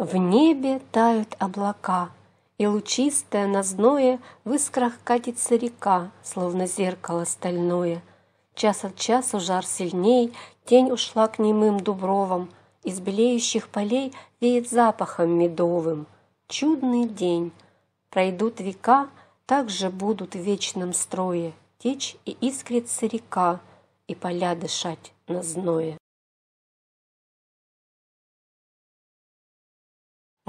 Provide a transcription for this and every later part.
В небе тают облака, и лучистое на зное в искрах катится река, словно зеркало стальное. Час от часу жар сильней, тень ушла к немым дубровам, из белеющих полей веет запахом медовым. Чудный день. Пройдут века, также будут в вечном строе течь и искрится река, и поля дышать на зное.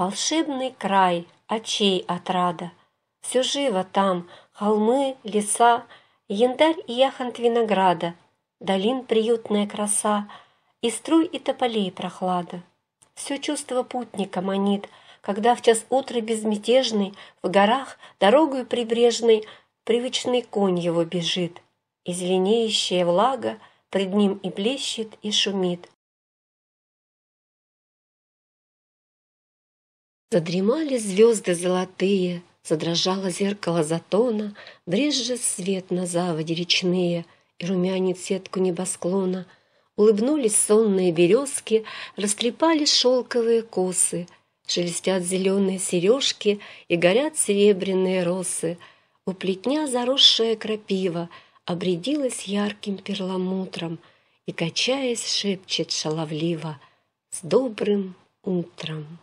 Волшебный край, очей отрада. Все живо там, холмы, леса, Яндарь и яхонт винограда, Долин приютная краса, И струй и тополей прохлада. Все чувство путника манит, Когда в час утра безмятежный В горах дорогою прибрежной Привычный конь его бежит, И зеленеющая влага Пред ним и блещет, и шумит. Задремали звезды золотые, задрожало зеркало затона, брезжит свет на заводе речные и румянит сетку небосклона. Улыбнулись сонные березки, растрепали шелковые косы, шелестят зеленые сережки и горят серебряные росы. У плетня заросшая крапива обрядилась ярким перламутром и, качаясь, шепчет шаловливо «С добрым утром!»